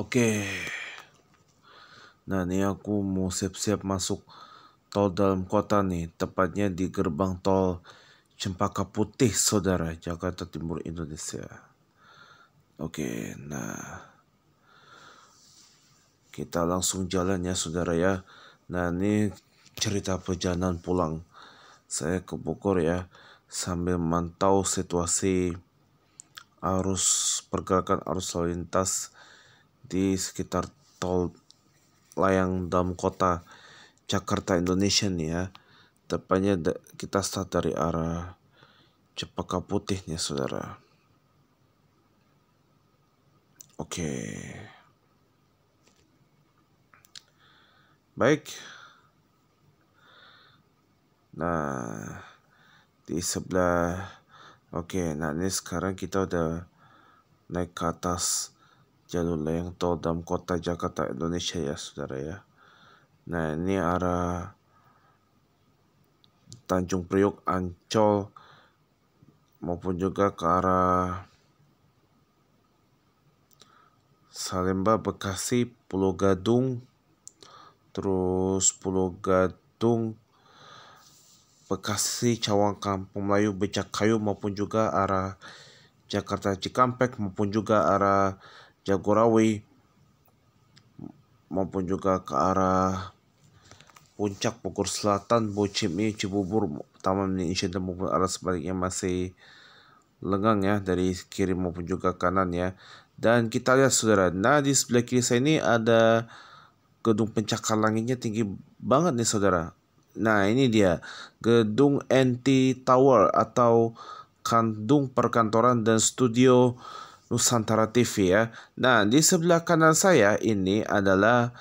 Oke. Nah, ini aku mau siap-siap masuk tol dalam kota nih, tepatnya di gerbang tol Cempaka Putih, Saudara, Jakarta Timur, Indonesia. Oke, nah kita langsung jalan ya, Saudara ya. Nah, ini cerita perjalanan pulang saya ke Bogor ya sambil mantau situasi arus pergerakan arus lalu lintas di sekitar tol layang dalam kota Jakarta Indonesia nih ya tepatnya kita start dari arah Cepaka Putih nih saudara oke okay. baik nah di sebelah oke okay, nah ini sekarang kita udah naik ke atas jalur layang tol dalam kota Jakarta Indonesia ya saudara ya nah ini arah Tanjung Priok Ancol maupun juga ke arah Salemba Bekasi Pulau Gadung terus Pulau Gadung Bekasi, Cawang, Kampung Melayu, becak kayu maupun juga arah Jakarta Cikampek maupun juga arah Jagorawi maupun juga ke arah puncak Bogor Selatan, Bocimi, Cibubur, Taman Mini Indonesia maupun arah sebaliknya masih lengang ya dari kiri maupun juga kanan ya. Dan kita lihat saudara, nah di sebelah kiri saya ini ada gedung pencakar langitnya tinggi banget nih saudara. Nah ini dia, gedung NT Tower atau kandung perkantoran dan studio Nusantara TV ya. Nah, di sebelah kanan saya ini adalah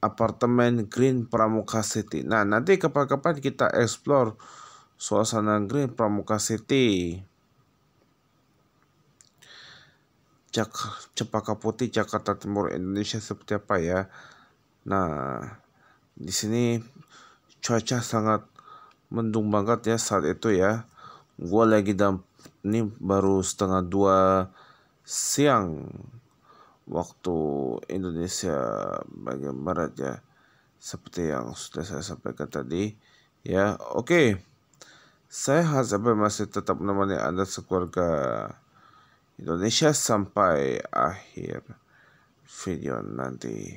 apartemen Green Pramuka City. Nah, nanti kapan-kapan kita explore suasana Green Pramuka City. Jak Cepaka Putih Jakarta Timur Indonesia seperti apa ya. Nah, di sini cuaca sangat mendung banget ya saat itu ya. Gua lagi dalam ini baru setengah dua siang waktu Indonesia bagian barat ya seperti yang sudah saya sampaikan tadi ya oke okay. saya Hazabel masih tetap menemani anda sekeluarga Indonesia sampai akhir video nanti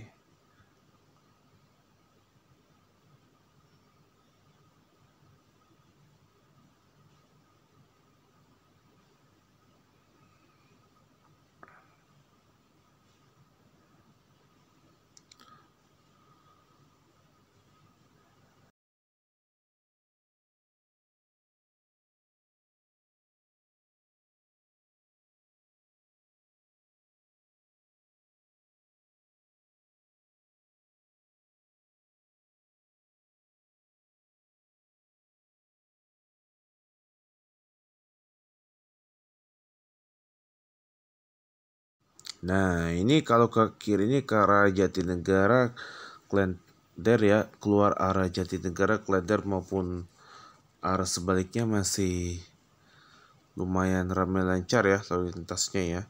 Nah, ini kalau ke kiri ini ke arah Jatinegara, Klender ya, keluar arah Jatinegara, Klender maupun arah sebaliknya masih lumayan ramai lancar ya lalu lintasnya ya.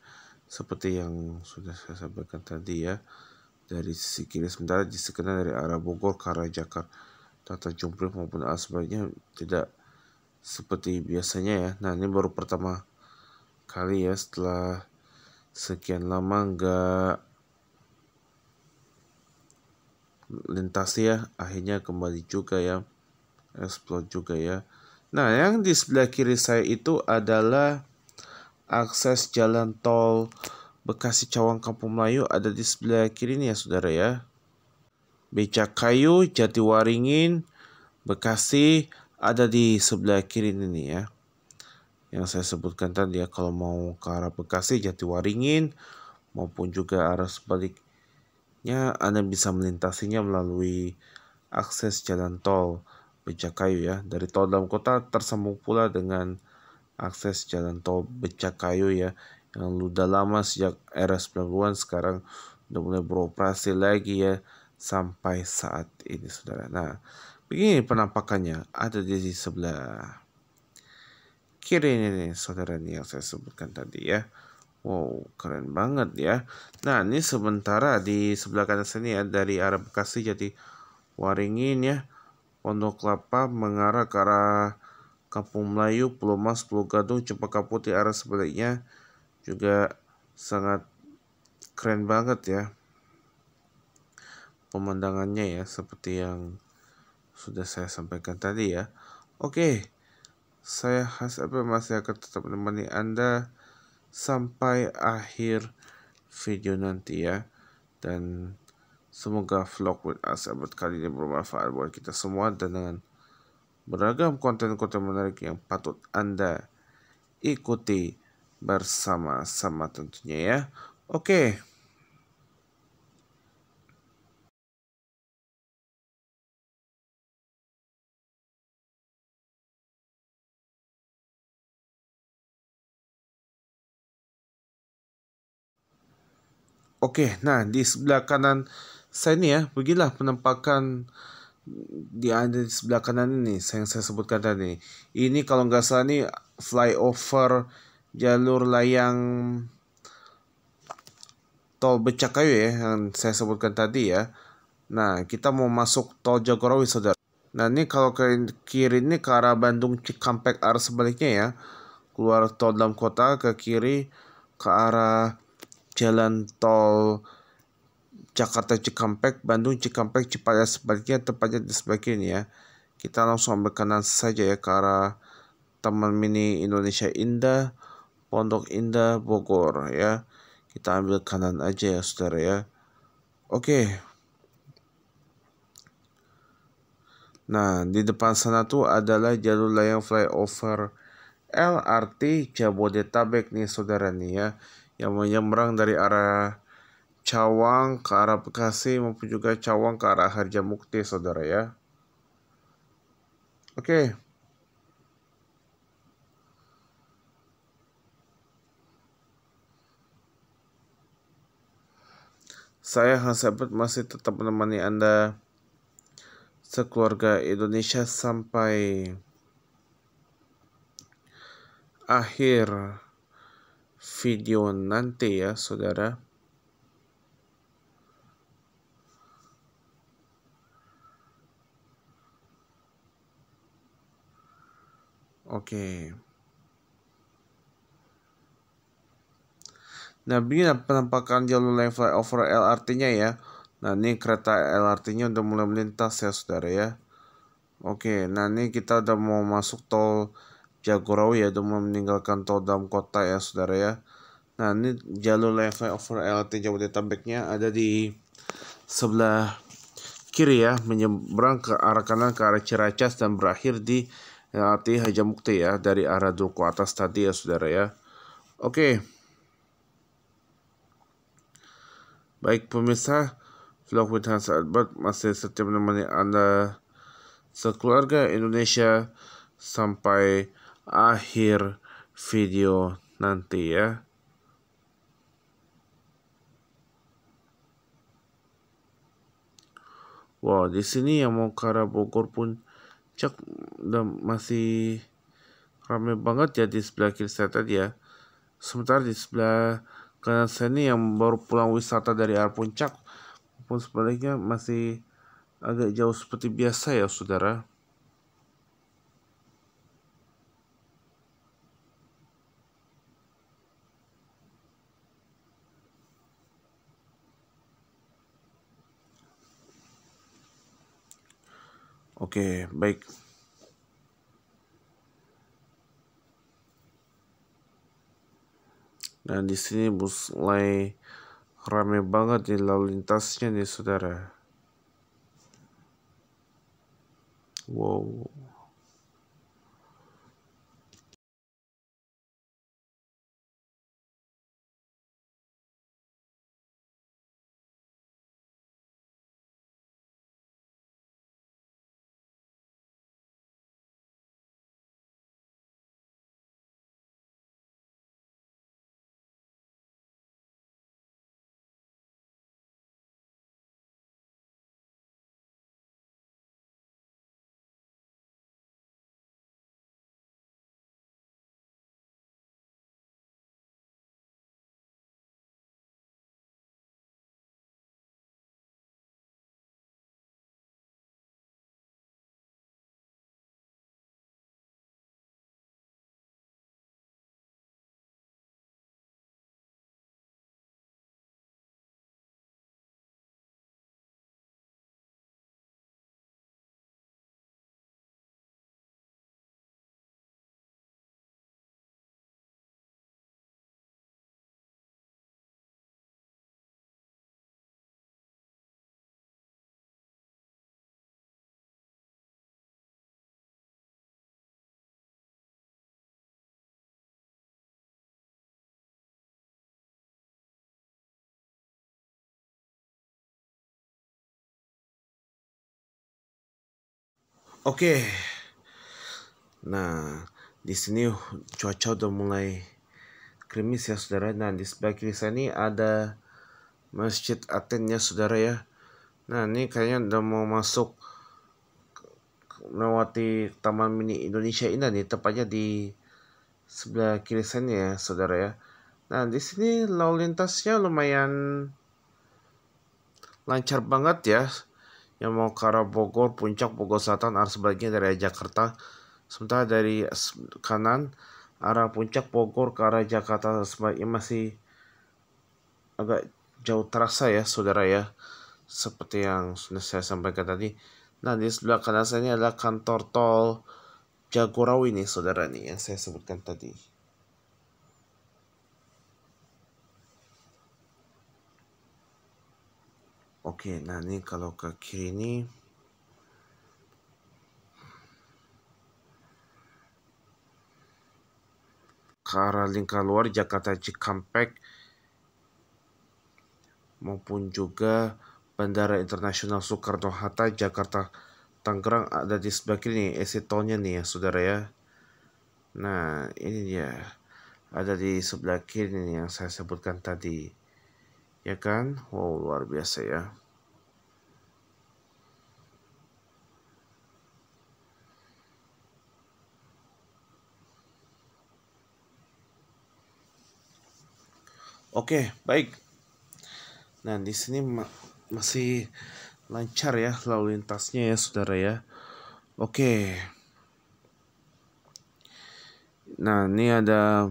Seperti yang sudah saya sampaikan tadi ya. Dari sisi kiri sementara disekena dari arah Bogor ke arah Jakarta, Tata Jumprih maupun arah sebaliknya tidak seperti biasanya ya. Nah, ini baru pertama kali ya setelah sekian lama nggak lintas ya akhirnya kembali juga ya explore juga ya nah yang di sebelah kiri saya itu adalah akses jalan tol Bekasi Cawang Kampung Melayu ada di sebelah kiri nih ya saudara ya becak kayu Jatiwaringin Bekasi ada di sebelah kiri ini ya yang saya sebutkan tadi ya kalau mau ke arah Bekasi Jatiwaringin maupun juga arah sebaliknya Anda bisa melintasinya melalui akses jalan tol Becakayu ya dari tol dalam kota tersambung pula dengan akses jalan tol Becakayu ya yang sudah lama sejak era 90-an sekarang udah mulai beroperasi lagi ya sampai saat ini saudara. Nah, begini penampakannya ada di sebelah ini nih saudara nih yang saya sebutkan tadi ya. Wow, keren banget ya. Nah, ini sementara di sebelah kanan sini ya, dari arah Bekasi jadi Waringin ya. Pondok Kelapa mengarah ke arah Kampung Melayu, Pulau Mas, Pulau Gadung, Cempaka Putih, arah sebaliknya juga sangat keren banget ya. Pemandangannya ya, seperti yang sudah saya sampaikan tadi ya. Oke, saya Has apa masih akan tetap menemani Anda sampai akhir video nanti ya. Dan semoga vlog with us abad kali ini bermanfaat buat kita semua dan dengan beragam konten-konten menarik yang patut Anda ikuti bersama-sama tentunya ya. Oke. Okay. Oke, nah di sebelah kanan saya ini ya, beginilah penampakan mm, di ada di sebelah kanan ini yang saya sebutkan tadi. Ini kalau nggak salah ini flyover jalur layang tol Becakayu ya yang saya sebutkan tadi ya. Nah, kita mau masuk tol Jagorawi Saudara. Nah, ini kalau ke kiri ini ke arah Bandung Cikampek arah sebaliknya ya. Keluar tol dalam kota ke kiri ke arah jalan tol Jakarta Cikampek, Bandung Cikampek, Cipayah sebagian, tepatnya di sebagainya. Kita langsung ambil kanan saja ya ke arah Taman Mini Indonesia Indah, Pondok Indah, Bogor ya. Kita ambil kanan aja ya saudara ya. Oke. Nah, di depan sana tuh adalah jalur layang flyover LRT Jabodetabek nih saudara nih ya yang menyeberang dari arah Cawang ke arah Bekasi maupun juga Cawang ke arah Harjamukti, saudara ya. Oke. Saya Hans masih tetap menemani Anda sekeluarga Indonesia sampai akhir video nanti ya saudara Oke. Okay. Nah, begini nah, penampakan jalur line flyover LRT-nya ya. Nah, ini kereta LRT-nya udah mulai melintas ya, saudara ya. Oke, nah ini kita udah mau masuk tol Jagorawi ya itu meninggalkan tol dalam kota ya saudara ya. Nah ini jalur level over LRT Jabodetabeknya ada di sebelah kiri ya menyeberang ke arah kanan ke arah Ciracas dan berakhir di LRT Hajamukti ya dari arah Duku atas tadi ya saudara ya. Oke. Baik pemirsa, vlog with Hans Albert masih setiap menemani Anda sekeluarga Indonesia sampai akhir video nanti ya. Wow, di sini yang mau ke arah Bogor pun cek dan masih rame banget ya di sebelah kiri saya tadi ya. Sementara di sebelah kanan saya ini yang baru pulang wisata dari arah puncak pun sebaliknya masih agak jauh seperti biasa ya saudara. Oke, baik. Dan di sini bus mulai rame banget di lalu lintasnya nih saudara. Wow. Oke. Okay. Nah, di sini cuaca udah mulai krimis ya saudara. Nah, di sebelah kiri saya ini ada Masjid Aten saudara ya. Nah, ini kayaknya udah mau masuk melewati Taman Mini Indonesia ini. nih, tepatnya di sebelah kiri saya ya saudara ya. Nah, di sini lalu lintasnya lumayan lancar banget ya yang mau ke arah Bogor, Puncak, Bogor Selatan, arah sebaliknya dari Jakarta. Sementara dari kanan, arah Puncak, Bogor ke arah Jakarta sebaliknya masih agak jauh terasa ya saudara ya. Seperti yang sudah saya sampaikan tadi. Nah di sebelah kanan saya ini adalah kantor tol Jagorawi nih saudara nih yang saya sebutkan tadi. Oke, nah ini kalau ke kiri ini ke arah lingkar luar Jakarta Cikampek maupun juga Bandara Internasional Soekarno-Hatta Jakarta Tangerang ada di sebelah kiri nih exit tolnya nih ya saudara ya nah ini dia ada di sebelah kiri nih yang saya sebutkan tadi ya kan wow luar biasa ya Oke, baik. Nah, di sini ma masih lancar ya lalu lintasnya ya, Saudara ya. Oke. Nah, ini ada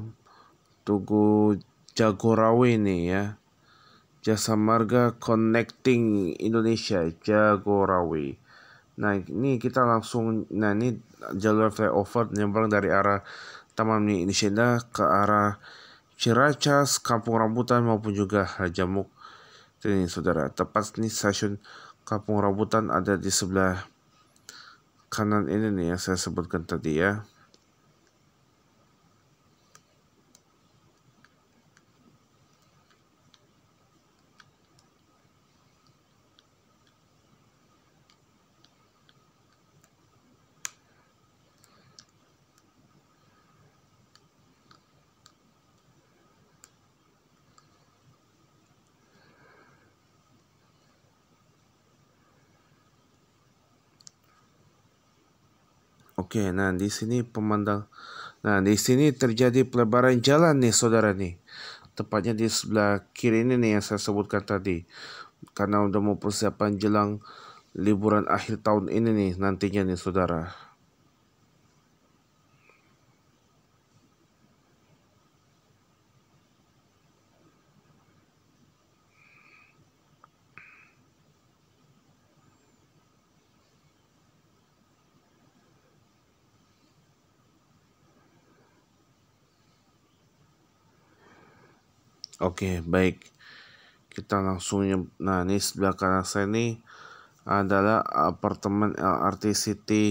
Tugu Jagorawi nih ya. Jasa Marga Connecting Indonesia Jagorawi. Nah ini kita langsung, nah ini jalur flyover nyebrang dari arah Taman Mini Indonesia ke arah Ciracas, Kampung Rambutan maupun juga Rajamuk. Ini saudara, tepat ini stasiun Kampung Rambutan ada di sebelah kanan ini nih yang saya sebutkan tadi ya. Okay, nah di sini pemandang. Nah, di sini terjadi pelebaran jalan nih, saudara nih. Tepatnya di sebelah kiri ini nih yang saya sebutkan tadi. Karena sudah mau persiapan jelang liburan akhir tahun ini nih, nantinya nih, saudara. Oke, baik. Kita langsung nah ini sebelah kanan saya ini adalah eh, apartemen LRT eh, City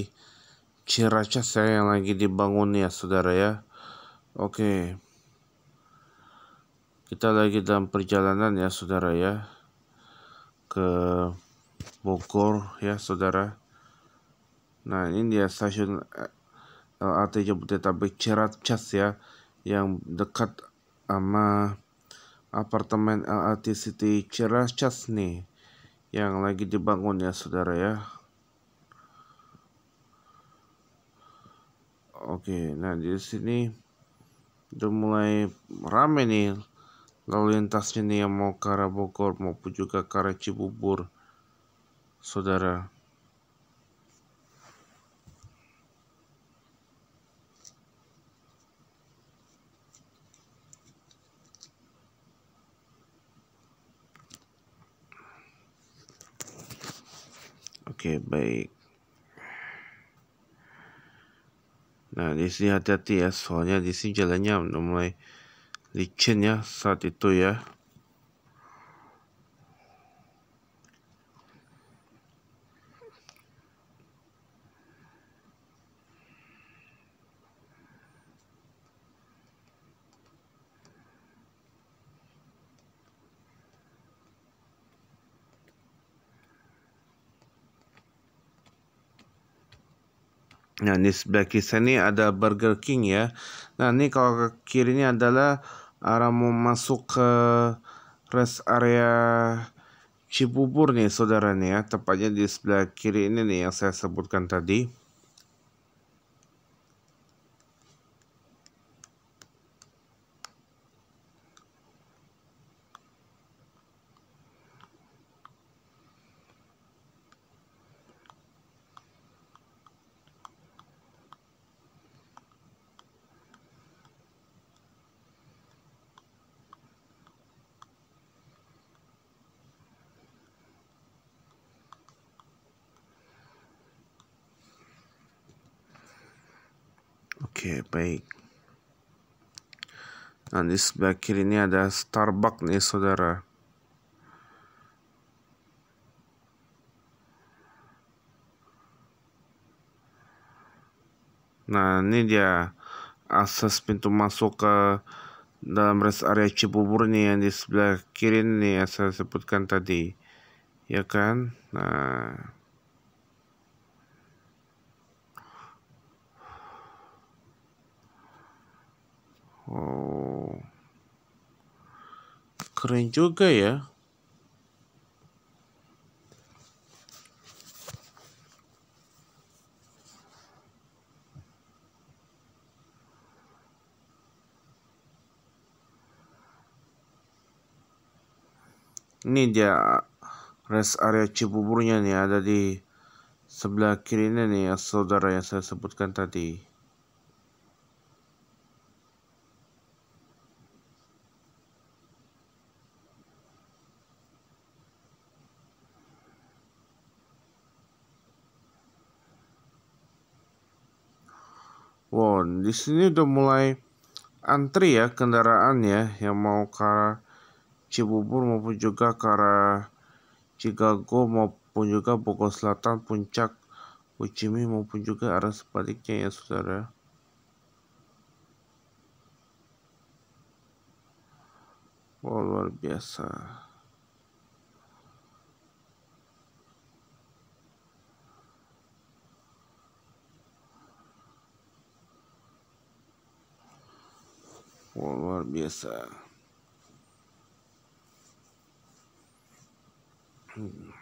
Ciracas ya yang lagi dibangun ya saudara ya. Oke. Kita lagi dalam perjalanan ya saudara ya ke Bogor ya saudara. Nah ini dia stasiun LRT eh, Jabodetabek Ciracas ya yang dekat sama apartemen LRT City Ciracas nih yang lagi dibangun ya saudara ya Oke nah di sini udah mulai rame nih lalu lintas nih yang mau ke arah Bogor maupun juga ke arah Cibubur saudara Oke, baik. Nah, di sini hati-hati ya, soalnya di sini jalannya mulai licin ya saat itu ya. Nah, di sebelah kiri ini ada Burger King ya. Nah, ini kalau ke kiri ini adalah arah mau masuk ke rest area Cibubur nih saudara nih ya. Tepatnya di sebelah kiri ini nih yang saya sebutkan tadi. Oke, baik. Nah, di sebelah kiri ini ada Starbucks nih, saudara. Nah, ini dia akses pintu masuk ke dalam rest area Cibubur nih yang di sebelah kiri nih yang saya sebutkan tadi. Ya kan? Nah, Oh. Keren juga ya. Ini dia rest area Cibuburnya nih ada di sebelah kirinya nih saudara yang saya sebutkan tadi. di sini udah mulai antri ya kendaraan ya yang mau ke arah Cibubur maupun juga ke arah Chicago maupun juga Bogor Selatan, Puncak, Ucimi maupun juga arah sebaliknya ya saudara. Oh, luar biasa. cabeça. Hum.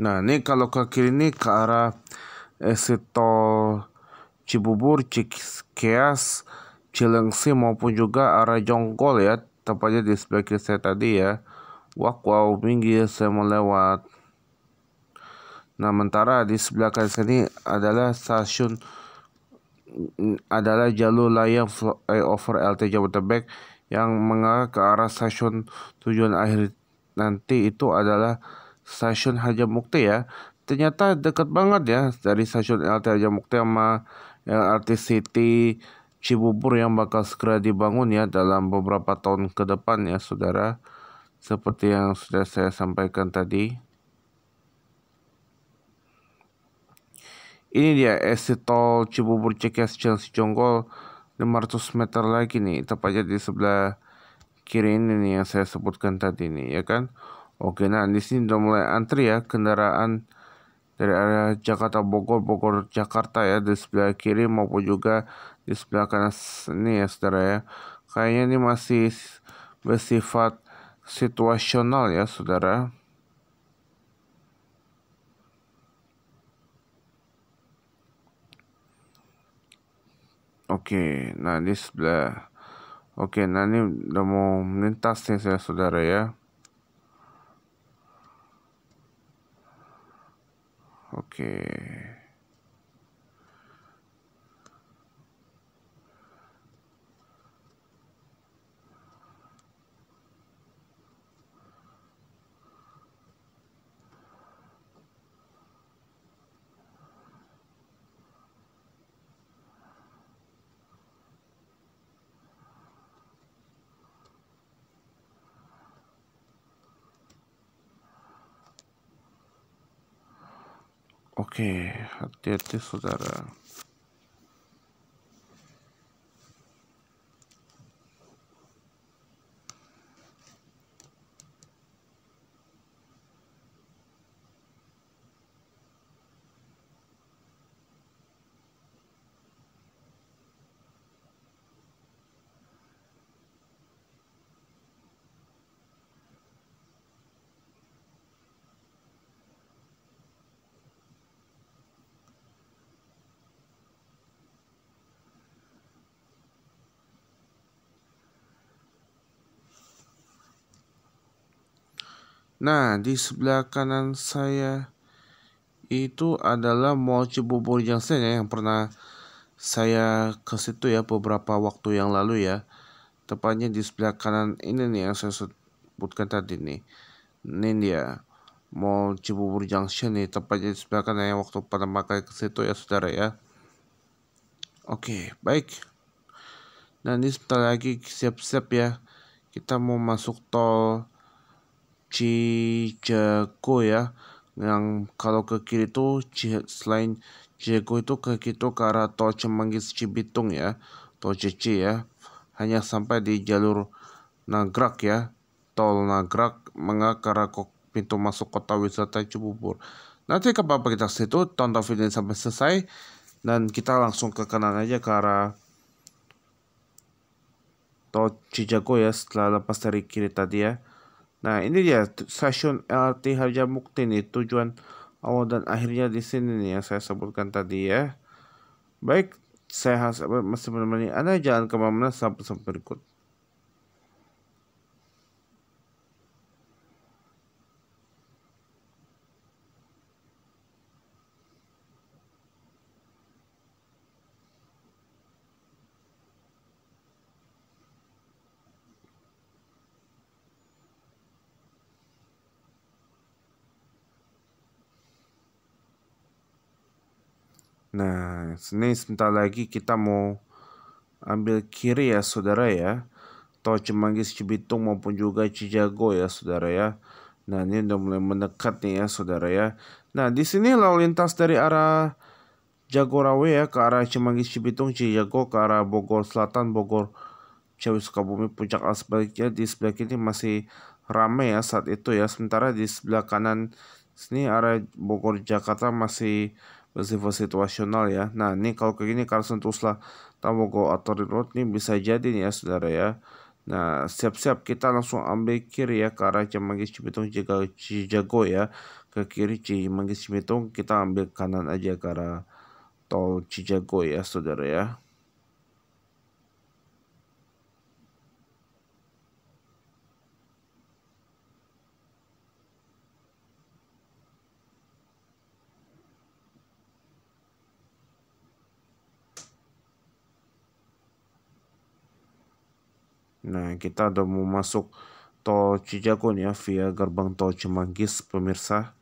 Nah, ini kalau ke kiri ini ke arah exit eh, Cibubur, Cikias Cilengsi maupun juga arah Jonggol ya, tepatnya di sebelah kiri saya tadi ya. wow wow, minggir saya mau lewat. Nah, mentara di sebelah kanan sini adalah stasiun adalah jalur layang flyover eh, LT Jabodetabek yang mengarah ke arah stasiun tujuan akhir nanti itu adalah stasiun Haja Mukti ya ternyata dekat banget ya dari stasiun LRT Haja Mukti sama LRT City Cibubur yang bakal segera dibangun ya dalam beberapa tahun ke depan ya saudara seperti yang sudah saya sampaikan tadi ini dia exit tol Cibubur Cikes Cilengsi Jonggol 500 meter lagi nih tepatnya di sebelah kiri ini nih yang saya sebutkan tadi nih ya kan Oke, nah di sini udah mulai antri ya kendaraan dari arah Jakarta Bogor, Bogor Jakarta ya di sebelah kiri maupun juga di sebelah kanan ini ya saudara ya. Kayaknya ini masih bersifat situasional ya saudara. Oke, nah di sebelah. Oke, nah ini udah mau melintas nih saya saudara ya. Okay. Oke, hati-hati saudara. Nah, di sebelah kanan saya itu adalah Mall Cibubur Junction ya yang pernah saya ke situ ya beberapa waktu yang lalu ya. Tepatnya di sebelah kanan ini nih yang saya sebutkan tadi nih. Ini dia Mall Cibubur Junction nih tepatnya di sebelah kanan yang waktu pertama kali ke situ ya saudara ya. Oke, baik. Nah, ini sebentar lagi siap-siap ya. Kita mau masuk tol Cijago ya yang kalau ke kiri itu selain Cijago itu ke kiri itu ke arah tol Cemanggis Cibitung ya tol CC ya hanya sampai di jalur Nagrak ya tol Nagrak mengarah ke pintu masuk kota wisata Cibubur nanti ke kapan kita situ tonton video ini sampai selesai dan kita langsung ke kanan aja ke arah tol Cijago ya setelah lepas dari kiri tadi ya Nah, ini dia stasiun LRT Harjamukti nih tujuan awal dan akhirnya di sini nih yang saya sebutkan tadi ya. Baik, saya harus masih menemani Anda jalan kemana-mana sampai sampai berikut. Nah, ini sebentar lagi kita mau ambil kiri ya saudara ya. Tol Cimanggis Cibitung maupun juga Cijago ya saudara ya. Nah, ini udah mulai mendekat nih ya saudara ya. Nah, di sini lalu lintas dari arah Jagorawi ya ke arah Cimanggis Cibitung, Cijago ke arah Bogor Selatan, Bogor Ciawi Sukabumi puncak Al sebaliknya di sebelah kiri masih ramai ya saat itu ya. Sementara di sebelah kanan sini arah Bogor Jakarta masih bersifat situasional ya. Nah ini kalau kayak gini Carson Tusla Tamogo atau reload ini bisa jadi nih ya saudara ya. Nah siap-siap kita langsung ambil kiri ya ke arah Cimanggis Cimitung jaga Cijago ya. Ke kiri Cimanggis cipitung kita ambil kanan aja ke arah tol Cijago ya saudara ya. Nah, kita udah mau masuk tol Cijagon ya via gerbang tol Cimanggis pemirsa.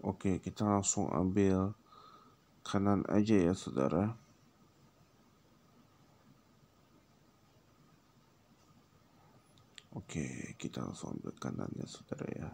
Oke, kita langsung ambil kanan aja ya saudara Oke kita langsung ambil kanan ya saudara ya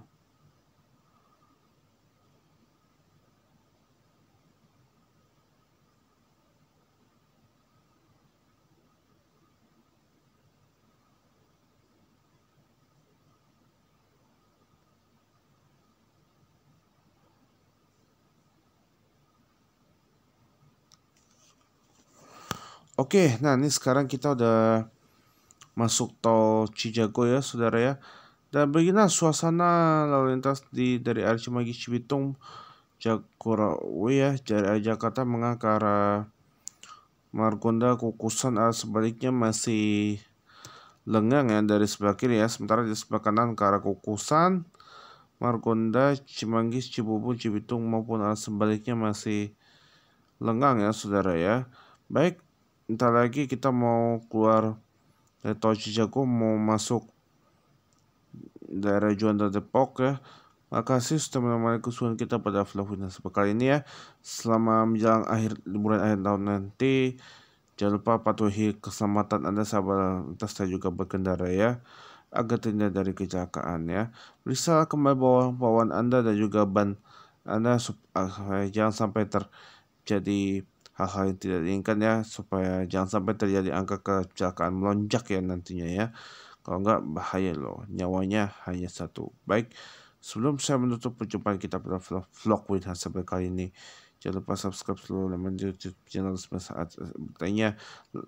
Oke, nah ini sekarang kita udah masuk tol Cijago ya saudara ya. Dan beginilah suasana lalu lintas di dari arah Cimahi Cibitung Jakarta ya dari Jakarta mengarah ke Margonda Kukusan arah sebaliknya masih lengang ya dari sebelah kiri ya sementara di sebelah kanan ke arah Kukusan Margonda Cimanggis Cibubur Cibitung maupun arah sebaliknya masih lengang ya saudara ya baik Ntar lagi kita mau keluar dari tol Cijago mau masuk daerah Juanda Depok ya. Makasih sudah menemani kesulitan kita pada vlog nasib kali ini ya. Selama menjelang akhir liburan akhir tahun nanti, jangan lupa patuhi keselamatan Anda sahabat lintas dan juga berkendara ya agar terhindar dari kecelakaan ya. Periksa kembali bawa bawaan Anda dan juga ban Anda ah, supaya jangan sampai terjadi hal-hal yang tidak diinginkan ya supaya jangan sampai terjadi angka kecelakaan melonjak ya nantinya ya kalau enggak bahaya loh nyawanya hanya satu baik sebelum saya menutup perjumpaan kita pada vlog, vlog with Hansel kali ini Jangan lupa subscribe seluruh elemen YouTube channel resmi saat bertanya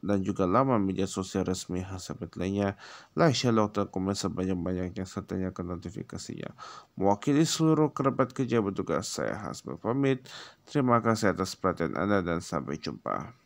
dan juga lama media sosial resmi Hasabet lainnya. Like, share, dan komen sebanyak-banyaknya serta nyalakan notifikasinya. Mewakili seluruh kerabat kerja bertugas, saya Hasbet pamit. Terima kasih atas perhatian Anda dan sampai jumpa.